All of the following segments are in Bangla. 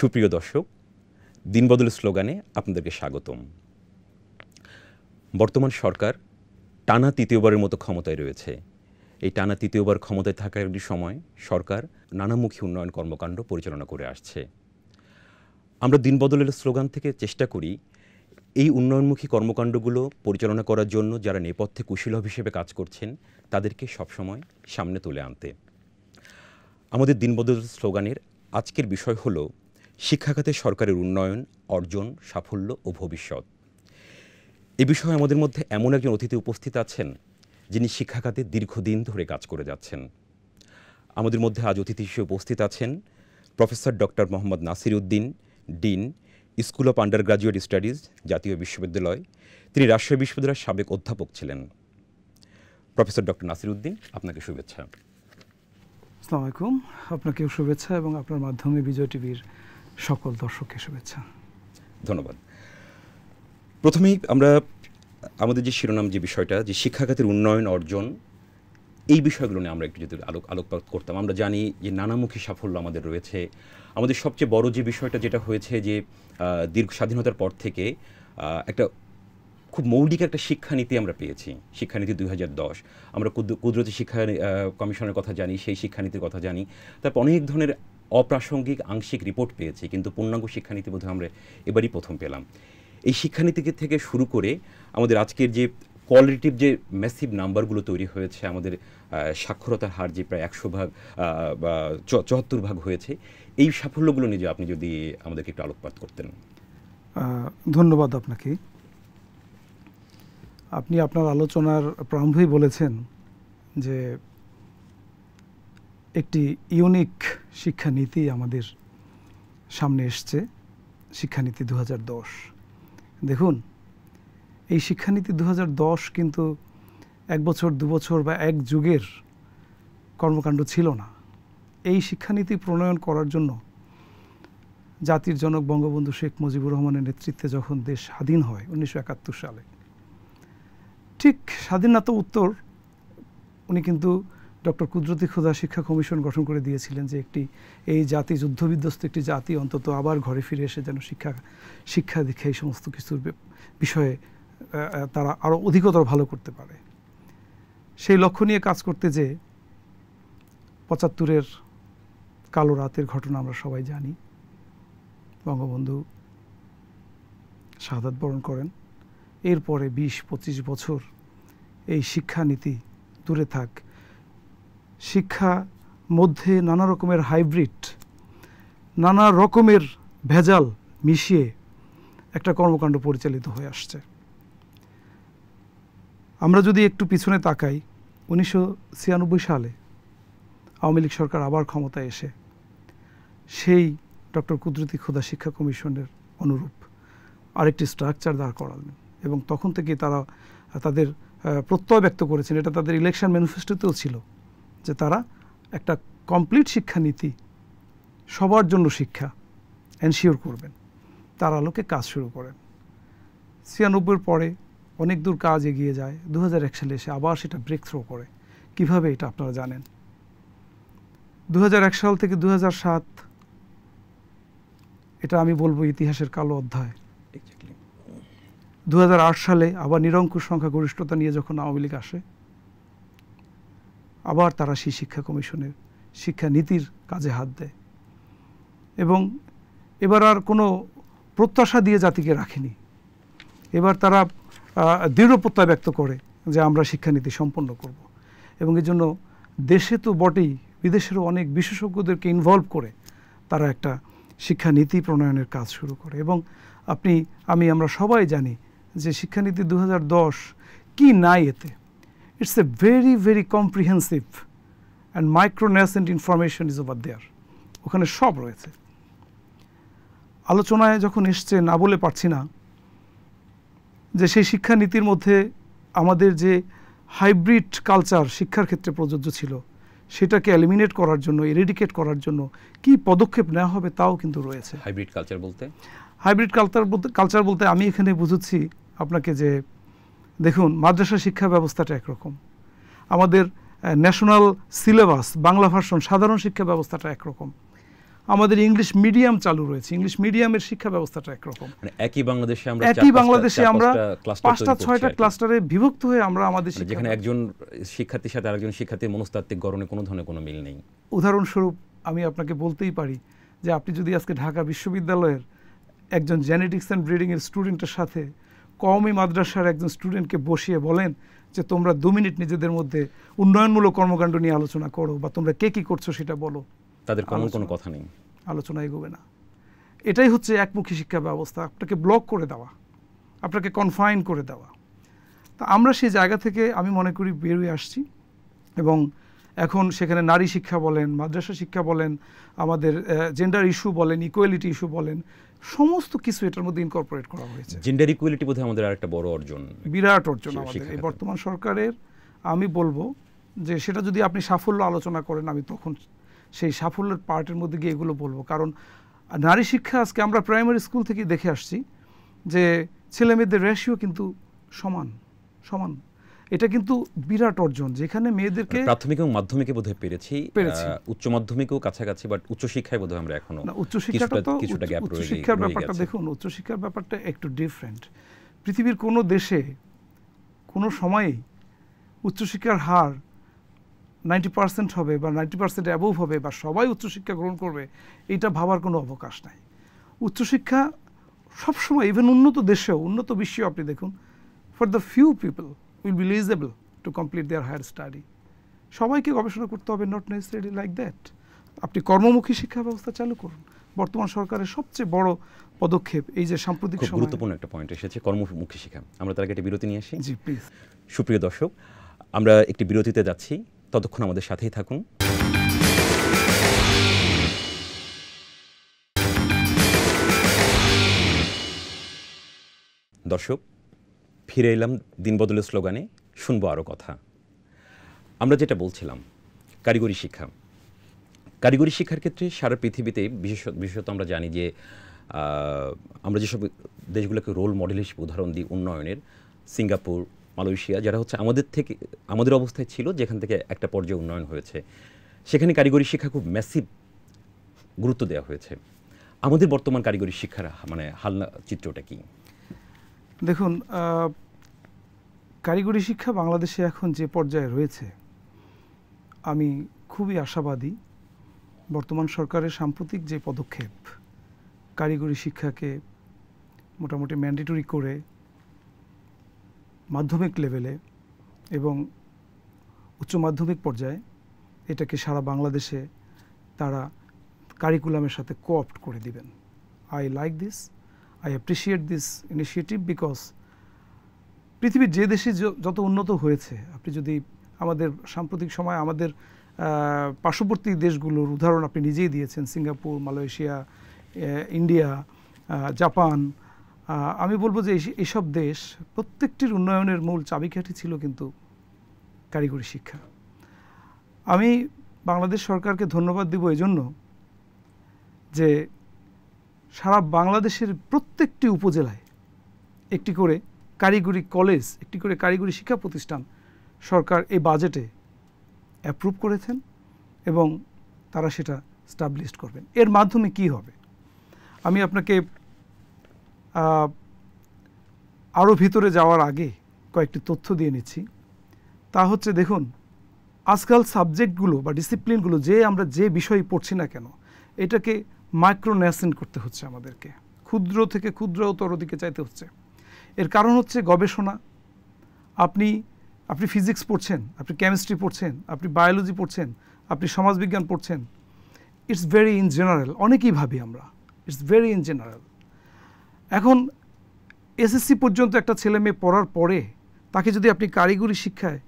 সুপ্রিয় দর্শক দিনবদল স্লোগানে আপনাদেরকে স্বাগতম বর্তমান সরকার টানা তৃতীয়বারের মতো ক্ষমতায় রয়েছে এই টানা তৃতীয়বার ক্ষমতায় থাকার সময় সরকার নানামুখী উন্নয়ন কর্মকাণ্ড পরিচালনা করে আসছে আমরা দিনবদলের স্লোগান থেকে চেষ্টা করি এই উন্নয়নমুখী কর্মকাণ্ডগুলো পরিচালনা করার জন্য যারা নেপথ্যে কুশীলভ হিসেবে কাজ করছেন তাদেরকে সবসময় সামনে তুলে আনতে আমাদের দিনবদল স্লোগানের আজকের বিষয় হলো শিক্ষাখাতে সরকারের উন্নয়ন অর্জন সাফল্য ও ভবিষ্যৎ এ বিষয়ে আমাদের মধ্যে এমন একজন অতিথি উপস্থিত আছেন যিনি শিক্ষাখাতে দীর্ঘদিন ধরে কাজ করে যাচ্ছেন আমাদের মধ্যে আজ অতিথি হিসেবে উপস্থিত আছেন professor doctor Mohammad Nasir Uddin dean school of undergraduate studies জাতীয় বিশ্ববিদ্যালয় তিনি রাজশাহী বিশ্ববিদ্যালয়ের সাবেক অধ্যাপক ছিলেন প্রফেসর ডক্টর নাসির উদ্দিন আপনাকে শুভেচ্ছা আসসালামু আলাইকুম আপনাকেও শুভেচ্ছা এবং আপনার মাধ্যমে বিজয় টিভির সকল দর্শককে শুভেচ্ছা ধন্যবাদ প্রথমেই আমরা আমাদের যে শিরোনাম যে বিষয়টা যে শিক্ষাখাতের উন্নয়ন অর্জন এই বিষয়গুলো নিয়ে আমরা একটু যদি আলোক আলোকপাত করতাম আমরা জানি যে নানামুখী সাফল্য আমাদের রয়েছে আমাদের সবচেয়ে বড় যে বিষয়টা যেটা হয়েছে যে দীর্ঘ স্বাধীনতার পর থেকে একটা খুব মৌলিক একটা শিক্ষানীতি আমরা পেয়েছি শিক্ষানীতি দুই আমরা কুদরতি শিক্ষা কমিশনের কথা জানি সেই শিক্ষানীতির কথা জানি তারপর অনেক ধরনের অপ্রাসঙ্গিক আংশিক রিপোর্ট পেয়েছি কিন্তু পূর্ণাঙ্গ শিক্ষানীতি বোধহয় আমরা এবারই প্রথম পেলাম এই শিক্ষানীতি থেকে শুরু করে আমাদের আজকের যে কোয়ালিটিভ যে ম্যাসিভ নাম্বারগুলো তৈরি হয়েছে আমাদের সাক্ষরতার হার যে প্রায় একশো ভাগ বা চুয়াত্তর ভাগ হয়েছে এই সাফল্যগুলো নিয়ে আপনি যদি আমাদেরকে একটু আলোকপাত করতেন ধন্যবাদ আপনাকে আপনি আপনার আলোচনার প্রারম্ভেই বলেছেন যে একটি ইউনিক শিক্ষানীতি আমাদের সামনে এসছে শিক্ষানীতি দু দেখুন এই শিক্ষানীতি দু কিন্তু এক বছর দু বছর বা এক যুগের কর্মকাণ্ড ছিল না এই শিক্ষানীতি প্রণয়ন করার জন্য জাতির জনক বঙ্গবন্ধু শেখ মুজিবুর রহমানের নেতৃত্বে যখন দেশ স্বাধীন হয় উনিশশো সালে ঠিক স্বাধীনতা উত্তর উনি কিন্তু ডক্টর কুদরতি খুদা শিক্ষা কমিশন গঠন করে দিয়েছিলেন যে একটি এই জাতি যুদ্ধবিধ্বস্ত একটি জাতি অন্তত আবার ঘরে ফিরে এসে যেন শিক্ষা শিক্ষা দীক্ষা এই সমস্ত কিছুর বিষয়ে তারা আরও অধিকতর ভালো করতে পারে সেই লক্ষ্য নিয়ে কাজ করতে যে পঁচাত্তরের কালো রাতের ঘটনা আমরা সবাই জানি বঙ্গবন্ধু শাহাদ বরণ করেন এরপরে বিশ পঁচিশ বছর এই শিক্ষানীতি দূরে থাক শিক্ষা মধ্যে নানা রকমের হাইব্রিড নানা রকমের ভেজাল মিশিয়ে একটা কর্মকাণ্ড পরিচালিত হয়ে আসছে আমরা যদি একটু পিছনে তাকাই উনিশশো সালে আওয়ামী লীগ সরকার আবার ক্ষমতায় এসে সেই ডক্টর কুদরতি খোদা শিক্ষা কমিশনের অনুরূপ আরেকটি স্ট্রাকচার দাঁড় করালেন এবং তখন থেকে তারা তাদের প্রত্যয় ব্যক্ত করেছেন এটা তাদের ইলেকশন ম্যানিফেস্টোতেও ছিল যে তারা একটা কমপ্লিট শিক্ষানীতি সবার জন্য শিক্ষা এনশিওর করবেন তার আলোকে কাজ শুরু করেন ছিয়ানব্বইয়ের পরে অনেক দূর কাজ এগিয়ে যায় দু সালে এসে আবার সেটা ব্রেক থ্রো করে কিভাবে এটা আপনারা জানেন দু সাল থেকে দু এটা আমি বলবো ইতিহাসের কালো অধ্যায় দু সালে আবার নিরঙ্কুশ সংখ্যাগরিষ্ঠতা নিয়ে যখন আওয়ামী লীগ আসে আবার তারা সেই শিক্ষা কমিশনের শিক্ষানীতির কাজে হাত দেয় এবং এবার আর কোনো প্রত্যাশা দিয়ে জাতিকে রাখেনি এবার তারা দৃঢ় প্রত্যয় ব্যক্ত করে যে আমরা শিক্ষানীতি সম্পন্ন করব এবং এর জন্য দেশে তো বটেই বিদেশেরও অনেক বিশেষজ্ঞদেরকে ইনভলভ করে তারা একটা শিক্ষানীতি প্রণয়নের কাজ শুরু করে এবং আপনি আমি আমরা সবাই জানি যে শিক্ষানীতি দু কি নাই এতে It is a very very comprehensive and micronascent information is over there ওখানে সব রয়েছে আলোচনায় যখন এসছে না বলে পারছি না যে সেই শিক্ষানীতির মধ্যে আমাদের যে হাইব্রিড কালচার শিক্ষার ক্ষেত্রে প্রযোজ্য ছিল সেটাকে এলিমিনেট করার জন্য এরিডিকেট করার জন্য কি পদক্ষেপ নেওয়া হবে তাও কিন্তু রয়েছে হাইব্রিড কালচার বলতে হাইব্রিড কালচার বলতে কালচার বলতে আমি এখানে বুঝুচ্ছি আপনাকে যে দেখুন মাদ্রাসা শিক্ষা ব্যবস্থাটা একরকম আমাদের ন্যাশনাল সিলেবাস বাংলা ভার্সন সাধারণ শিক্ষা ব্যবস্থাটা একরকম আমাদের ইংলিশ মিডিয়াম চালু রয়েছে ইংলিশ মিডিয়ামের শিক্ষা ব্যবস্থাটা একরকম মানে একই বাংলাদেশে আমরা একই বাংলাদেশে আমরা পাঁচটা ছয়টা ক্লাস্টারে বিভক্ত হয়ে আমরা আমাদের মানে যেখানে একজন শিক্ষার্থীর সাথে আরেকজন শিক্ষার্থীর মনস্তাত্ত্বিক গড়নে কোনো ধরনের কোনো মিল নেই উদাহরণস্বরূপ আমি আপনাকে বলতেই পারি যে আপনি যদি আজকে ঢাকা বিশ্ববিদ্যালয়ের একজন জেনেটিক্স অ্যান্ড ব্রিডিংয়ের স্টুডেন্টের সাথে কওমি মাদ্রাসার একজন স্টুডেন্টকে বসিয়ে বলেন যে তোমরা দু মিনিট নিজেদের মধ্যে উন্নয়নমূলক কর্মকাণ্ড নিয়ে আলোচনা করো বা তোমরা কে কী করছো সেটা বলো তাদের কোনো কথা নেই আলোচনা এগোবে না এটাই হচ্ছে একমুখী শিক্ষা ব্যবস্থা আপনাকে ব্লক করে দেওয়া আপনাকে কনফাইন করে দেওয়া তা আমরা সেই জায়গা থেকে আমি মনে করি বেরোয় আসছি এবং এখন সেখানে নারী শিক্ষা বলেন মাদ্রাসা শিক্ষা বলেন আমাদের জেন্ডার ইস্যু বলেন ইকুয়ালিটি ইস্যু বলেন সমস্ত কিছু এটার মধ্যে ইনকর্পোরেট করা হয়েছে জেন্ডার ইকুয়ালিটি বোধহয় আমাদের আরেকটা বড় অর্জন বিরাট অর্জন আমাদের এই বর্তমান সরকারের আমি বলবো যে সেটা যদি আপনি সাফল্য আলোচনা করেন আমি তখন সেই সাফল্যের পার্টের মধ্যে গিয়ে এগুলো বলবো কারণ নারী শিক্ষা আজকে আমরা প্রাইমারি স্কুল থেকে দেখে আসছি যে ছেলে মেয়েদের রেশিও কিন্তু সমান সমান এটা কিন্তু বিরাট অর্জন যেখানে মেয়েদেরকে প্রাথমিক এবং মাধ্যমিকে বোধহয় পেরেছি উচ্চ মাধ্যমিকেও কাছাকাছি বাট উচ্চ শিক্ষায় বোধহয় আমরা এখনো উচ্চ শিক্ষাটা তো কিছুটা গ্যাপ শিক্ষার ব্যাপারটা দেখুন উচ্চ শিক্ষার ব্যাপারটা একটু ডিফারেন্ট পৃথিবীর কোনো দেশে কোনো সময়ে উচ্চশিক্ষার হার নাইনটি পার্সেন্ট হবে বা নাইনটি পার্সেন্ট অ্যাবোভ হবে বা সবাই উচ্চশিক্ষা গ্রহণ করবে এটা ভাবার কোনো অবকাশ নাই উচ্চশিক্ষা সবসময় ইভেন উন্নত দেশেও উন্নত বিশ্বেও আপনি দেখুন for the few people will be eligible to complete their higher study সবাইকে গবেষণা করতে হবে নট নেসেসারি লাইক দ্যাট আপনি কর্মমুখী শিক্ষা ব্যবস্থা চালু করুন বর্তমান সরকারের সবচেয়ে বড় পদক্ষেপ এই যে সাম্প্রতিক সময় গুরুত্বপূর্ণ একটা পয়েন্ট এসেছে কর্মমুখী শিক্ষা আমরা তার আগে একটা বিরতি নিয়ে আসি জি প্লিজ সুপ্রিয় দর্শক আমরা একটি বিরতিতে যাচ্ছি ততক্ষণ আমাদের সাথেই থাকুন দর্শক ফিরে এলাম দিনবদলের স্লোগানে শুনবো আরও কথা আমরা যেটা বলছিলাম কারিগরি শিক্ষা কারিগরি শিক্ষার ক্ষেত্রে সারা পৃথিবীতে বিশেষ বিশেষত আমরা জানি যে আমরা যেসব দেশগুলোকে রোল মডেল হিসেবে উদাহরণ দিই উন্নয়নের সিঙ্গাপুর মালয়েশিয়া যারা হচ্ছে আমাদের থেকে আমাদের অবস্থায় ছিল যেখান থেকে একটা পর্যায়ে উন্নয়ন হয়েছে সেখানে কারিগরি শিক্ষা খুব ম্যাসিভ গুরুত্ব দেওয়া হয়েছে আমাদের বর্তমান কারিগরি শিক্ষার মানে হালনা চিত্রটা কি দেখুন কারিগরি শিক্ষা বাংলাদেশে এখন যে পর্যায়ে রয়েছে আমি খুবই আশাবাদী বর্তমান সরকারের সাম্প্রতিক যে পদক্ষেপ কারিগরি শিক্ষাকে মোটামুটি ম্যান্ডেটরি করে মাধ্যমিক লেভেলে এবং উচ্চ মাধ্যমিক পর্যায়ে এটাকে সারা বাংলাদেশে তারা কারিকুলামের সাথে কোঅপ্ট করে দিবেন I like this I appreciate this initiative because পৃথিবীর যে দেশে যত উন্নত হয়েছে আপনি যদি আমাদের সাম্প্রতিক সময় আমাদের পার্শ্ববর্তী দেশগুলোর উদাহরণ আপনি নিজেই দিয়েছেন সিঙ্গাপুর মালয়েশিয়া ইন্ডিয়া জাপান আমি বলবো যে এইসব দেশ প্রত্যেকটির উন্নয়নের মূল চাবিকাঠি ছিল কিন্তু কারিগরি শিক্ষা আমি বাংলাদেশ সরকারকে ধন্যবাদ দিব এজন্য যে সারা বাংলাদেশের প্রত্যেকটি উপজেলায় একটি করে কারিগরি কলেজ একটি করে কারিগরি শিক্ষা প্রতিষ্ঠান সরকার এই বাজেটে অ্যাপ্রুভ করেছেন এবং তারা সেটা স্টাবলিশ করবেন এর মাধ্যমে কি হবে আমি আপনাকে আরও ভিতরে যাওয়ার আগে কয়েকটি তথ্য দিয়ে নিচ্ছি তা হচ্ছে দেখুন আজকাল সাবজেক্টগুলো বা ডিসিপ্লিনগুলো যে আমরা যে বিষয়ে পড়ছি না কেন এটাকে মাইক্রোন্যাসেন করতে হচ্ছে আমাদেরকে ক্ষুদ্র থেকে ক্ষুদ্রতর দিকে চাইতে হচ্ছে এর কারণ হচ্ছে গবেষণা আপনি আপনি ফিজিক্স পড়ছেন আপনি কেমিস্ট্রি পড়ছেন আপনি বায়োলজি পড়ছেন আপনি সমাজবিজ্ঞান পড়ছেন ইটস ভেরি ইন জেনারেল অনেকেই ভাবি আমরা ইটস ভেরি ইন জেনারেল এখন এসএসসি পর্যন্ত একটা ছেলে মেয়ে পড়ার পরে তাকে যদি আপনি কারিগরি শিক্ষায়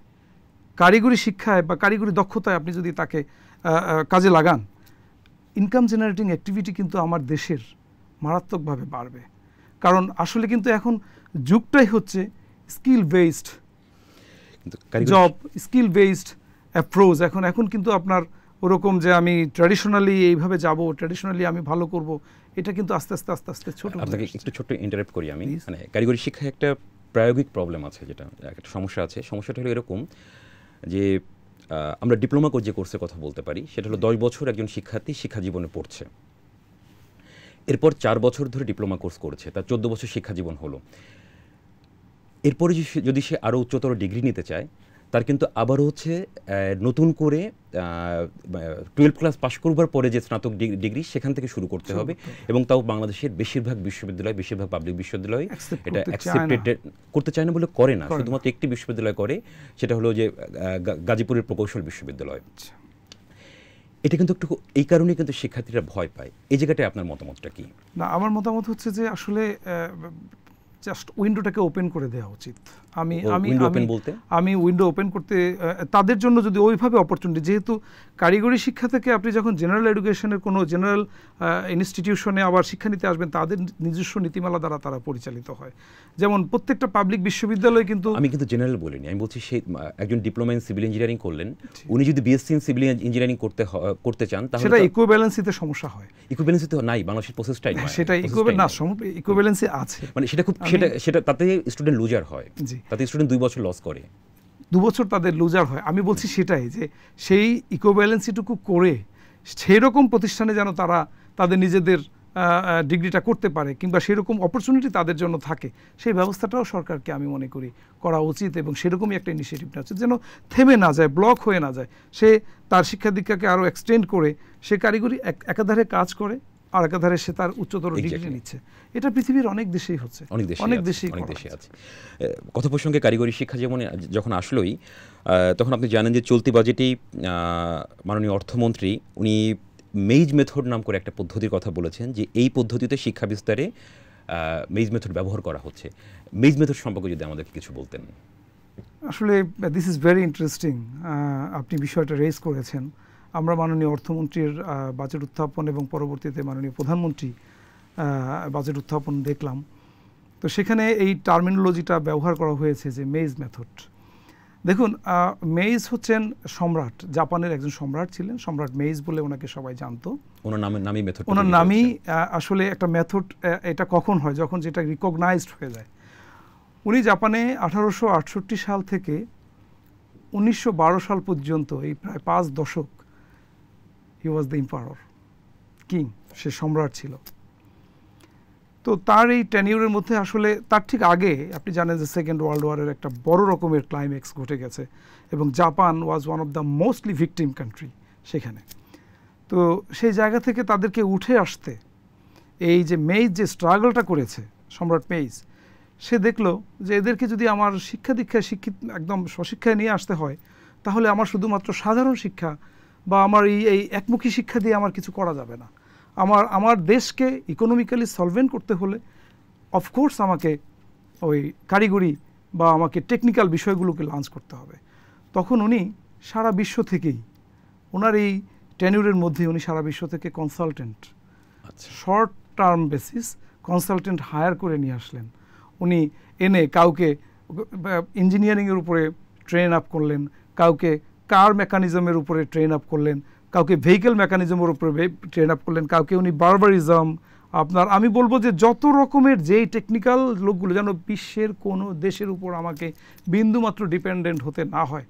কারিগরি শিক্ষায় বা কারিগরি দক্ষতায় আপনি যদি তাকে কাজে লাগান ইনকাম জেনারেটিং অ্যাক্টিভিটি কিন্তু আমার দেশের মারাত্মকভাবে বাড়বে কারণ আসলে কিন্তু এখন যুগটাই হচ্ছে skill based job skill based approach এখন এখন কিন্তু আপনার ওরকম যে আমি ট্র্যাডিশনালি এইভাবে যাব ট্র্যাডিশনালি আমি ভালো করব এটা কিন্তু আস্তে আস্তে আস্তে আস্তে ছোট আপনাকে একটু ছোট্ট ইন্টারেপ্ট করি আমি মানে কারিগরি শিক্ষায় একটা প্রায়োগিক প্রবলেম আছে যেটা একটা সমস্যা আছে সমস্যাটা হলো এরকম যে আমরা ডিপ্লোমা কোর্স যে কোর্সের কথা বলতে পারি সেটা হলো দশ বছর একজন শিক্ষার্থী শিক্ষা জীবনে পড়ছে এরপর চার বছর ধরে ডিপ্লোমা কোর্স করছে তার চোদ্দ বছর শিক্ষা জীবন হলো এরপরে যদি সে আরও উচ্চতর ডিগ্রি নিতে চায় তার কিন্তু আবার হচ্ছে নতুন করে টুয়েলভ ক্লাস পাশ করবার পরে যে স্নাতক ডিগ্রি সেখান থেকে শুরু করতে হবে এবং তাও বাংলাদেশের বেশিরভাগ বিশ্ববিদ্যালয় বেশিরভাগ পাবলিক বিশ্ববিদ্যালয় এটা অ্যাকসেপ্টেড করতে চায় না বলে করে না শুধুমাত্র একটি বিশ্ববিদ্যালয় করে সেটা হলো যে গাজীপুরের প্রকৌশল বিশ্ববিদ্যালয় আচ্ছা। এটা কিন্তু একটু এই কারণে কিন্তু শিক্ষার্থীরা ভয় পায় এই জায়গাটায় আপনার মতামতটা কি না আমার মতামত হচ্ছে যে আসলে জাস্ট উইন্ডোটাকে ওপেন করে দেওয়া উচিত আমি আমি আমি আমি উইন্ডো ওপেন করতে তাদের জন্য যদি ওইভাবে অপরচুনিটি যেহেতু কারিগরি শিক্ষা থেকে আপনি যখন জেনারেল এডুকেশনের কোনো জেনারেল ইনস্টিটিউশনে আবার শিক্ষা নিতে আসবেন তাদের নিজস্ব নীতিমালা দ্বারা তারা পরিচালিত হয় যেমন প্রত্যেকটা পাবলিক বিশ্ববিদ্যালয় কিন্তু আমি কিন্তু জেনারেল বলিনি আমি বলছি সেই একজন ডিপ্লোমা ইন সিভিল ইঞ্জিনিয়ারিং করলেন উনি যদি বিএসসি ইন সিভিল ইঞ্জিনিয়ারিং করতে করতে চান তাহলে সেটা ইকুইব্যালেন্সিতে সমস্যা হয় ইকুইব্যালেন্সিতে নাই বাংলাদেশের প্রসেসটাই সেটা ইকুইব্যালেন্স না ইকুইব্যালেন্সি আছে মানে সেটা খুব সেটা সেটা তাতে স্টুডেন্ট লুজার হয় জি তাতে স্টুডেন্ট দুই বছর লস করে দু বছর তাদের লুজার হয় আমি বলছি সেটাই যে সেই ইকোভ্যালেন্সিটুকু করে সেরকম প্রতিষ্ঠানে যেন তারা তাদের নিজেদের ডিগ্রিটা করতে পারে কিংবা সেরকম অপরচুনিটি তাদের জন্য থাকে সেই ব্যবস্থাটাও সরকারকে আমি মনে করি করা উচিত এবং সেরকমই একটা ইনিশিয়েটিভ নেওয়া উচিত যেন থেমে না যায় ব্লক হয়ে না যায় সে তার শিক্ষা দীক্ষাকে আরও এক্সটেন্ড করে সে কারিগরি একাধারে কাজ করে আর একাধারে সে তার উচ্চতর ডিগ্রি নিচ্ছে এটা পৃথিবীর অনেক দেশেই হচ্ছে অনেক দেশে অনেক দেশেই অনেক দেশে আছে কথা প্রসঙ্গে কারিগরি শিক্ষা যেমন যখন আসলোই তখন আপনি জানেন যে চলতি বাজেটেই মাননীয় অর্থমন্ত্রী উনি মেইজ মেথড নাম করে একটা পদ্ধতির কথা বলেছেন যে এই পদ্ধতিতে শিক্ষা বিস্তারে মেইজ মেথড ব্যবহার করা হচ্ছে মেইজ মেথড সম্পর্কে যদি আমাদেরকে কিছু বলতেন আসলে দিস ইজ ভেরি ইন্টারেস্টিং আপনি বিষয়টা রেজ করেছেন আমরা মাননীয় অর্থমন্ত্রীর বাজেট উত্থাপন এবং পরবর্তীতে মাননীয় প্রধানমন্ত্রী বাজেট উত্থাপন দেখলাম তো সেখানে এই টার্মিনোলজিটা ব্যবহার করা হয়েছে যে মেইজ মেথড দেখুন মেইজ হচ্ছেন সম্রাট জাপানের একজন সম্রাট ছিলেন সম্রাট মেইজ বলে ওনাকে সবাই জানতো ওনার নামে নামই মেথড ওনার নামই আসলে একটা মেথড এটা কখন হয় যখন যেটা রিকগনাইজড হয়ে যায় উনি জাপানে আঠারোশো সাল থেকে উনিশশো সাল পর্যন্ত এই প্রায় পাঁচ দশক হি ওয়াজ দ্য ইম্পারর কিং সে সম্রাট ছিল তো তার এই টেনিউরের মধ্যে আসলে তার ঠিক আগে আপনি জানেন যে সেকেন্ড ওয়ার্ল্ড ওয়ারের একটা বড় রকমের ক্লাইম্যাক্স ঘটে গেছে এবং Japan was one of the mostly victim country সেখানে তো সেই জায়গা থেকে তাদেরকে উঠে আসতে এই যে মেইজ যে স্ট্রাগলটা করেছে সম্রাট মেইজ সে দেখলো যে এদেরকে যদি আমার শিক্ষা দীক্ষায় শিক্ষিত একদম স্বশিক্ষায় নিয়ে আসতে হয় তাহলে আমার শুধুমাত্র সাধারণ শিক্ষা বা আমার এই এই একমুখী শিক্ষা দিয়ে আমার কিছু করা যাবে না আমার আমার দেশকে ইকোনমিক্যালি সলভেন্ট করতে হলে অফকোর্স আমাকে ওই কারিগরি বা আমাকে টেকনিক্যাল বিষয়গুলোকে লঞ্চ করতে হবে তখন উনি সারা বিশ্ব থেকেই ওনার এই টেনিউরের মধ্যে উনি সারা বিশ্ব থেকে consultant short term basis consultant hire করে নিয়ে আসলেন উনি এনে কাউকে ইঞ্জিনিয়ারিংয়ের উপরে ট্রেন আপ করলেন কাউকে কার মেকানিজমের উপরে ট্রেন আপ করলেন কাউকে ভেহিকেল মেকানিজমের উপরে ট্রেন আপ করলেন কাউকে উনি বারবারিজম আপনার আমি বলবো যে যত রকমের যেই টেকনিক্যাল লোকগুলো যেন বিশ্বের কোনো দেশের উপর আমাকে বিন্দুমাত্র ডিপেন্ডেন্ট হতে না হয়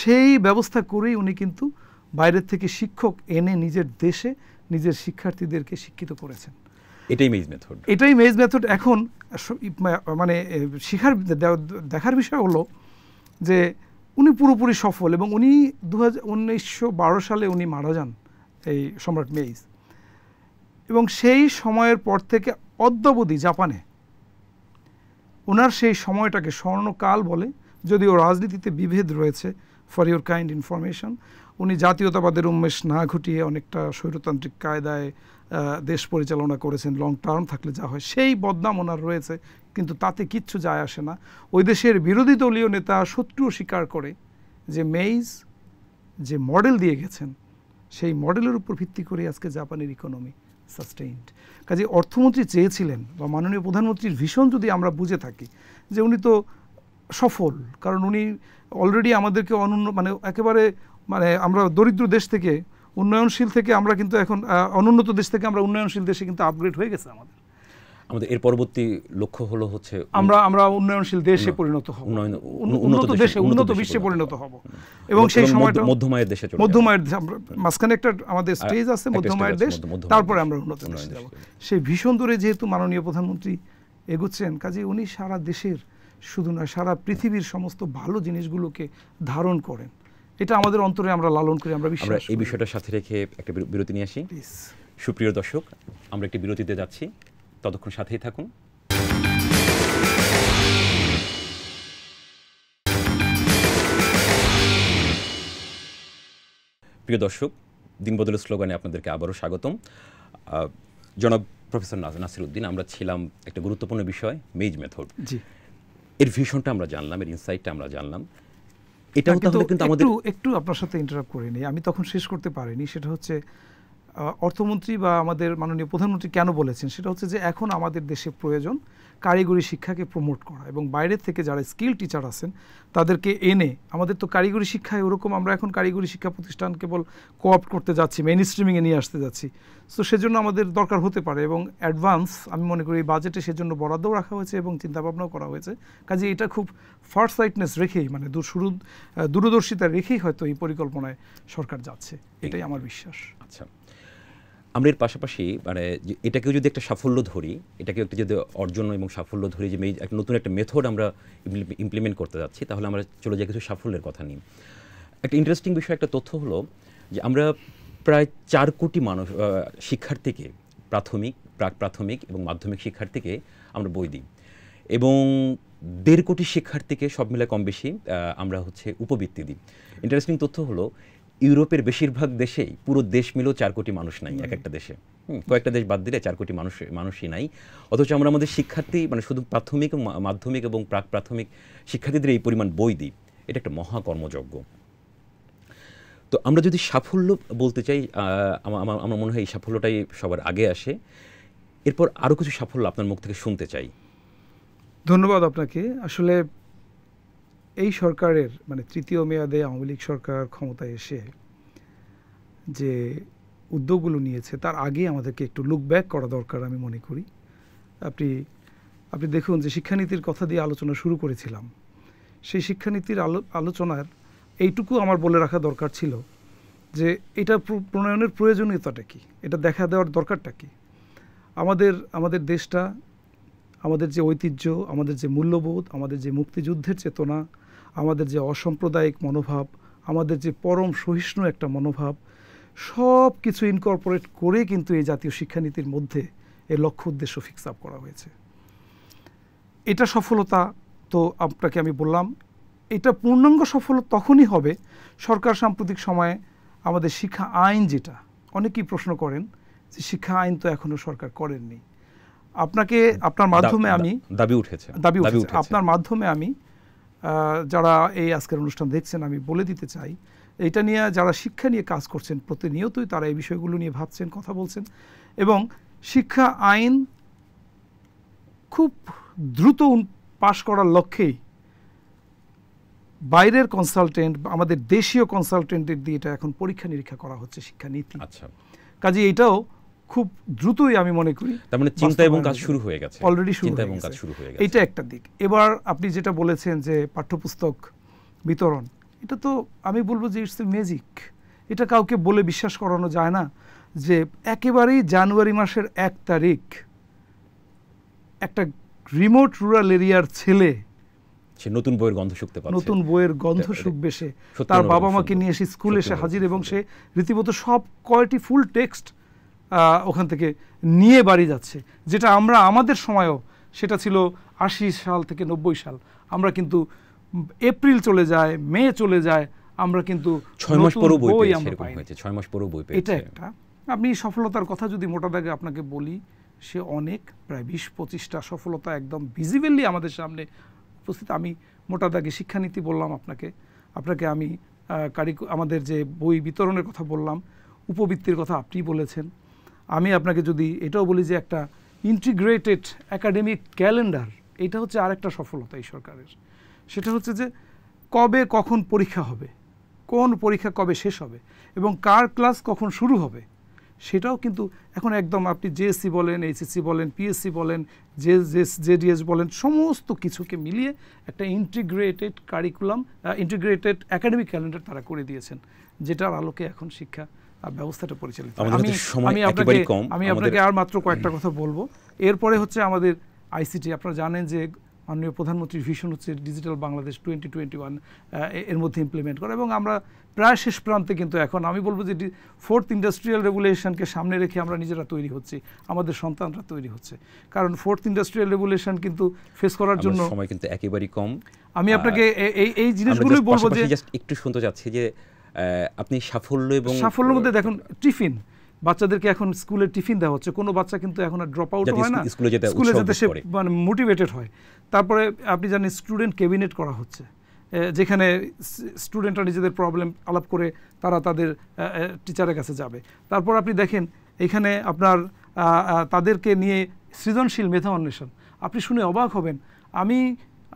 সেই ব্যবস্থা করেই উনি কিন্তু বাইরের থেকে শিক্ষক এনে নিজের দেশে নিজের শিক্ষার্থীদেরকে শিক্ষিত করেছেন এটাই মেজ মেথড এটাই মেজ মেথড এখন মানে শেখার দেখার বিষয় হলো যে উনি পুরোপুরি সফল এবং উনি দু সালে উনি মারা যান এই সম্রাট মেইজ এবং সেই সময়ের পর থেকে অদ্যাবধি জাপানে ওনার সেই সময়টাকে স্বর্ণকাল বলে যদিও রাজনীতিতে বিভেদ রয়েছে ফর ইউর কাইন্ড ইনফরমেশন উনি জাতীয়তাবাদের উন্মেষ না ঘটিয়ে অনেকটা স্বৈরতান্ত্রিক কায়দায় দেশ পরিচালনা করেছেন লং টার্ম থাকলে যা হয় সেই বদনাম ওনার রয়েছে কিন্তু তাতে কিচ্ছু যায় আসে না ওই দেশের বিরোধী দলীয় নেতা শত্রু স্বীকার করে যে মেইজ যে মডেল দিয়ে গেছেন সেই মডেলের উপর ভিত্তি করে আজকে জাপানের ইকোনমি সাস্টেইনড কাজে অর্থমন্ত্রী চেয়েছিলেন বা মাননীয় প্রধানমন্ত্রীর ভীষণ যদি আমরা বুঝে থাকি যে উনি তো সফল কারণ উনি অলরেডি আমাদেরকে অনুন্ন মানে একেবারে মানে আমরা দরিদ্র দেশ থেকে উন্নয়নশীল থেকে আমরা কিন্তু এখন অনুন্নত দেশ থেকে আমরা উন্নয়নশীল দেশে কিন্তু আপগ্রেড হয়ে গেছে আমাদের আমাদের এর পরবর্তী লক্ষ্য হলো হচ্ছে আমরা আমরা উন্নয়নশীল দেশে পরিণত হব উন্নত দেশে উন্নত বিশ্বে পরিণত হব এবং সেই সময়টা মধ্যমায়ের দেশে চলে মধ্যমায়ের মাঝখানে একটা আমাদের স্টেজ আছে মধ্যমায়ের দেশ তারপরে আমরা উন্নত দেশে যাব সেই ভীষণ দূরে যেহেতু মাননীয় প্রধানমন্ত্রী এগোচ্ছেন কাজে উনি সারা দেশের শুধু নয় সারা পৃথিবীর সমস্ত ভালো জিনিসগুলোকে ধারণ করেন এটা আমাদের অন্তরে আমরা লালন করি আমরা বিশ্বাস এই বিষয়টা সাথে রেখে একটা বিরতি নিয়ে আসি সুপ্রিয় দর্শক আমরা একটি বিরতিতে যাচ্ছি ততক্ষণ সাথেই থাকুন প্রিয় দর্শক দিনবদলের স্লোগানে আপনাদেরকে আবারও স্বাগতম জনাব প্রফেসর নাসির উদ্দিন আমরা ছিলাম একটা গুরুত্বপূর্ণ বিষয় মেজ মেথড জি এর ভিশনটা আমরা জানলাম এর ইনসাইটটা আমরা জানলাম এটা হ্যাঁ, কিন্তু আমাদের একটু আপনার সাথে ইন্টারাপ্ট করে নিই আমি তখন শেষ করতে পারিনি সেটা হচ্ছে অর্থমন্ত্রী বা আমাদের মাননীয় প্রধানমন্ত্রী কেন বলেছেন সেটা হচ্ছে যে এখন আমাদের দেশে প্রয়োজন কারিগরি শিক্ষাকে প্রমোট করা এবং বাইরে থেকে যারা স্কিল টিচার আছেন তাদেরকে এনে আমাদের তো কারিগরি শিক্ষায় ওরকম আমরা এখন কারিগরি শিক্ষা প্রতিষ্ঠান কেবল কোঅপ্ট করতে যাচ্ছি মেন স্ট্রিমিংয়ে নিয়ে আসতে যাচ্ছি সো সেজন্য আমাদের দরকার হতে পারে এবং অ্যাডভান্স আমি মনে করি বাজেটে সেজন্য বরাদ্দও রাখা হয়েছে এবং চিন্তাভাবনাও করা হয়েছে কাজে এটা খুব ফার্স্ট সাইটনেস রেখেই মানে শুরু দূরদর্শিতা রেখেই হয়তো এই পরিকল্পনায় সরকার যাচ্ছে এটাই আমার বিশ্বাস আচ্ছা আমরা এর পাশাপাশি মানে এটাকেও যদি একটা সাফল্য ধরি এটাকেও একটা যদি অর্জন এবং সাফল্য ধরি যে একটা নতুন একটা মেথড আমরা ইমপ্লিমেন্ট করতে যাচ্ছি তাহলে আমরা চলে যাই কিছু সাফল্যের কথা নিই একটা ইন্টারেস্টিং বিষয় একটা তথ্য হলো যে আমরা প্রায় চার কোটি মানুষ শিক্ষার্থীকে প্রাথমিক প্রাক প্রাথমিক এবং মাধ্যমিক শিক্ষার্থীকে আমরা বই দিই এবং দেড় কোটি শিক্ষার্থীকে সব মিলে কম বেশি আমরা হচ্ছে উপবৃত্তি দিই ইন্টারেস্টিং তথ্য হলো ইউরোপের বেশিরভাগ দেশেই পুরো দেশ মিলেও চার কোটি মানুষ নাই এক একটা দেশে কয়েকটা দেশ বাদ দিলে চার কোটি মানুষ মানুষই নাই অথচ আমরা আমাদের শিক্ষার্থী মানে শুধু প্রাথমিক মাধ্যমিক এবং প্রাক প্রাথমিক শিক্ষার্থীদের এই পরিমাণ বই দিই এটা একটা মহা কর্মযজ্ঞ তো আমরা যদি সাফল্য বলতে চাই আমার আমার মনে হয় এই সাফল্যটাই সবার আগে আসে এরপর আরও কিছু সাফল্য আপনার মুখ থেকে শুনতে চাই ধন্যবাদ আপনাকে আসলে এই সরকারের মানে তৃতীয় মেয়াদে আওয়ামী লীগ সরকার ক্ষমতায় এসে যে উদ্যোগগুলো নিয়েছে তার আগে আমাদেরকে একটু লুক ব্যাক করা দরকার আমি মনে করি আপনি আপনি দেখুন যে শিক্ষানীতির কথা দিয়ে আলোচনা শুরু করেছিলাম সেই শিক্ষানীতির আলো আলোচনার এইটুকু আমার বলে রাখা দরকার ছিল যে এটা প্রণয়নের প্রয়োজনীয়তাটা কি এটা দেখা দেওয়ার দরকারটা কি আমাদের আমাদের দেশটা আমাদের যে ঐতিহ্য আমাদের যে মূল্যবোধ আমাদের যে মুক্তিযুদ্ধের চেতনা আমাদের যে অসাম্প্রদায়িক মনোভাব আমাদের যে পরম সহিষ্ণু একটা মনোভাব সব কিছু ইনকর্পোরেট করে কিন্তু এই জাতীয় শিক্ষানীতির মধ্যে এর লক্ষ্য উদ্দেশ্য ফিক্স আপ করা হয়েছে এটা সফলতা তো আপনাকে আমি বললাম এটা পূর্ণাঙ্গ সফল তখনই হবে সরকার সাম্প্রতিক সময়ে আমাদের শিক্ষা আইন যেটা অনেকেই প্রশ্ন করেন যে শিক্ষা আইন তো এখনও সরকার করেননি আপনাকে হ্যাঁ, আপনার মাধ্যমে আমি দাবি উঠেছে দাবি উঠেছে আপনার মাধ্যমে আমি যারা এই আজকের অনুষ্ঠান দেখছেন আমি বলে দিতে চাই এটা নিয়ে যারা শিক্ষা নিয়ে কাজ করছেন প্রতিনিয়তই তারা এই বিষয়গুলো নিয়ে ভাবছেন কথা বলছেন এবং শিক্ষা আইন খুব দ্রুত পাশ করার লক্ষ্যেই বাইরের কনসালটেন্ট আমাদের দেশীয় কনসালটেন্টের দিয়ে এটা এখন পরীক্ষা নিরীক্ষা করা হচ্ছে শিক্ষানীতি আচ্ছা কাজে এটাও খুব দ্রুতই আমি মনে করি তার মানে চিন্তা এবং কাজ শুরু হয়ে গেছে অলরেডি শুরু চিন্তা এবং কাজ শুরু হয়ে গেছে এটা একটা দিক এবার আপনি যেটা বলেছেন যে পাঠ্যপুস্তক বিতরণ এটা তো আমি বলবো যে ইটস ম্যাজিক এটা কাউকে বলে বিশ্বাস করানো যায় না যে একেবারেই জানুয়ারি মাসের এক তারিখ একটা রিমোট রুরাল এরিয়ার ছেলে সে নতুন বইয়ের গন্ধ শুকতে পারে নতুন বইয়ের গন্ধ শুকবে সে তার বাবা মাকে নিয়ে এসে স্কুলে এসে হাজির এবং সে রীতিমতো সব কয়টি ফুল টেক্সট ওখান থেকে নিয়ে বাড়ি যাচ্ছে যেটা আমরা আমাদের সময়ও সেটা ছিল আশি সাল থেকে নব্বই সাল আমরা কিন্তু এপ্রিল চলে যায় মে চলে যায় আমরা কিন্তু ছয় মাস পরও বই ছয় মাস পরও বই এটা একটা আপনি সফলতার কথা যদি মোটা দাগে আপনাকে বলি সে অনেক প্রায় বিশ পঁচিশটা সফলতা একদম ভিজিবেলি আমাদের সামনে উপস্থিত আমি মোটা দাগে শিক্ষানীতি বললাম আপনাকে আপনাকে আমি কারিকু আমাদের যে বই বিতরণের কথা বললাম উপবৃত্তির কথা আপনি বলেছেন আমি আপনাকে যদি এটাও বলি যে একটা ইন্টিগ্রেটেড একাডেমিক ক্যালেন্ডার এটা হচ্ছে একটা সফলতা এই সরকারের সেটা হচ্ছে যে কবে কখন পরীক্ষা হবে কোন পরীক্ষা কবে শেষ হবে এবং কার ক্লাস কখন শুরু হবে সেটাও কিন্তু এখন একদম আপনি জেএসসি বলেন এইচএসসি বলেন পিএসসি বলেন জে জেস জেডিএস বলেন সমস্ত কিছুকে মিলিয়ে একটা integrated curriculum integrated academic calendar তারা করে দিয়েছেন যেটার আলোকে এখন শিক্ষা ব্যবস্থাটা পরিচালিত আমি আপনাকে আমি আপনাকে আর মাত্র কয়েকটা কথা বলবো এরপরে হচ্ছে আমাদের আইসিটি আপনারা জানেন যে মাননীয় প্রধানমন্ত্রীর ভিশন হচ্ছে digital Bangladesh twenty twenty one এর মধ্যে ইমপ্লিমেন্ট করা এবং আমরা প্রায় শেষ প্রান্তে কিন্তু এখন আমি বলবো যে ফোর্থ ইন্ডাস্ট্রিয়াল রেগুলেশনকে সামনে রেখে আমরা নিজেরা তৈরি হচ্ছি আমাদের সন্তানরা তৈরি হচ্ছে কারণ ফোর্থ ইন্ডাস্ট্রিয়াল রেগুলেশন কিন্তু ফেস করার জন্য সময় কিন্তু একেবারেই কম আমি আপনাকে এই এই জিনিসগুলোই বলবো যে একটু শুনতে চাচ্ছি যে আপনি সাফল্য এবং সাফল্যের মধ্যে দেখুন টিফিন বাচ্চাদেরকে এখন স্কুলে টিফিন দেওয়া হচ্ছে কোনো বাচ্চা কিন্তু এখন আর ড্রপ আউট হয় না স্কুলে যেতে স্কুলে যেতে সে মানে মোটিভেটেড হয় তারপরে আপনি জানেন স্টুডেন্ট ক্যাবিনেট করা হচ্ছে যেখানে স্টুডেন্টরা নিজেদের প্রবলেম আলাপ করে তারা তাদের টিচারের কাছে যাবে তারপর আপনি দেখেন এখানে আপনার তাদেরকে নিয়ে সৃজনশীল মেধা অন্বেষণ আপনি শুনে অবাক হবেন আমি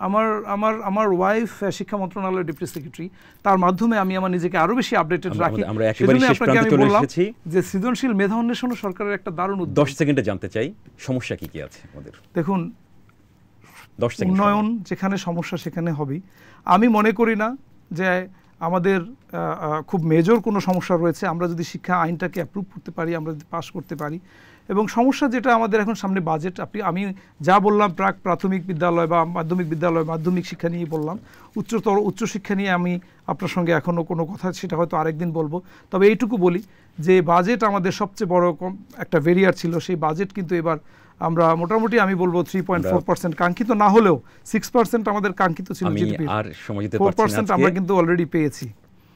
আমার আমার আমার ওয়াইফ শিক্ষা মন্ত্রণালয়ের ডেপুটি সেক্রেটারি তার মাধ্যমে আমি আমার নিজেকে আরো বেশি আপডেটেড রাখি আমরা একেবারে শেষ প্রান্তে চলে এসেছি যে সৃজনশীল মেধা অন্বেষণ সরকারের একটা দারুণ উদ্যোগ 10 সেকেন্ডে জানতে চাই সমস্যা কি কি আছে আমাদের দেখুন 10 সেকেন্ড উন্নয়ন যেখানে সমস্যা সেখানে হবে আমি মনে করি না যে আমাদের খুব মেজর কোনো সমস্যা রয়েছে আমরা যদি শিক্ষা আইনটাকে অ্যাপ্রুভ করতে পারি আমরা যদি পাস করতে পারি এবং সমস্যা যেটা আমাদের এখন সামনে বাজেট আপনি আমি যা বললাম প্রাক প্রাথমিক বিদ্যালয় বা মাধ্যমিক বিদ্যালয় মাধ্যমিক শিক্ষা নিয়ে বললাম উচ্চতর উচ্চশিক্ষা নিয়ে আমি আপনার সঙ্গে এখনও কোনো কথা সেটা হয়তো আরেকদিন বলবো তবে এইটুকু বলি যে বাজেট আমাদের সবচেয়ে বড় একটা ভেরিয়ার ছিল সেই বাজেট কিন্তু এবার আমরা মোটামুটি আমি বলবো থ্রি পয়েন্ট ফোর পার্সেন্ট কাঙ্ক্ষিত না হলেও সিক্স পার্সেন্ট আমাদের কাঙ্ক্ষিত ছিল ফোর পার্সেন্ট আমরা কিন্তু অলরেডি পেয়েছি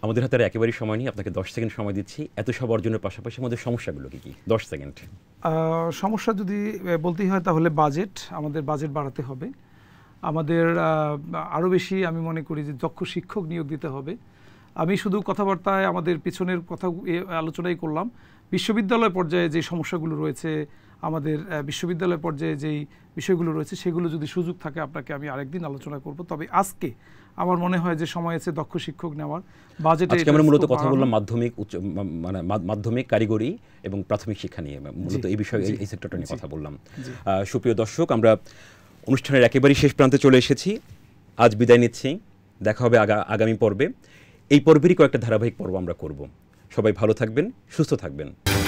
আমাদের হাতে একেবারেই সময় নেই আপনাকে দশ সেকেন্ড সময় দিচ্ছি এত সব অর্জনের পাশাপাশি আমাদের সমস্যাগুলো কী কী দশ সেকেন্ড সমস্যা যদি বলতেই হয় তাহলে বাজেট আমাদের বাজেট বাড়াতে হবে আমাদের আরও বেশি আমি মনে করি যে দক্ষ শিক্ষক নিয়োগ দিতে হবে আমি শুধু কথাবার্তায় আমাদের পিছনের কথা আলোচনাই করলাম বিশ্ববিদ্যালয় পর্যায়ে যে সমস্যাগুলো রয়েছে আমাদের বিশ্ববিদ্যালয় পর্যায়ে যেই বিষয়গুলো রয়েছে সেগুলো যদি সুযোগ থাকে আপনাকে আমি আরেকদিন আলোচনা করব তবে আজকে আমার মনে হয় যে সময় আছে দক্ষ শিক্ষক নেওয়ার বাজেটে আজকে আমরা মূলত কথা বললাম মাধ্যমিক উচ্চ মানে মাধ্যমিক কারিগরি এবং প্রাথমিক শিক্ষা নিয়ে মূলত এই বিষয়ে এই সেক্টরটা নিয়ে কথা বললাম সুপ্রিয় দর্শক আমরা অনুষ্ঠানের একেবারেই শেষ প্রান্তে চলে এসেছি আজ বিদায় নিচ্ছি দেখা হবে আগামী পর্বে এই পর্বেরই কয়েকটা ধারাবাহিক পর্ব আমরা করব সবাই ভালো থাকবেন সুস্থ থাকবেন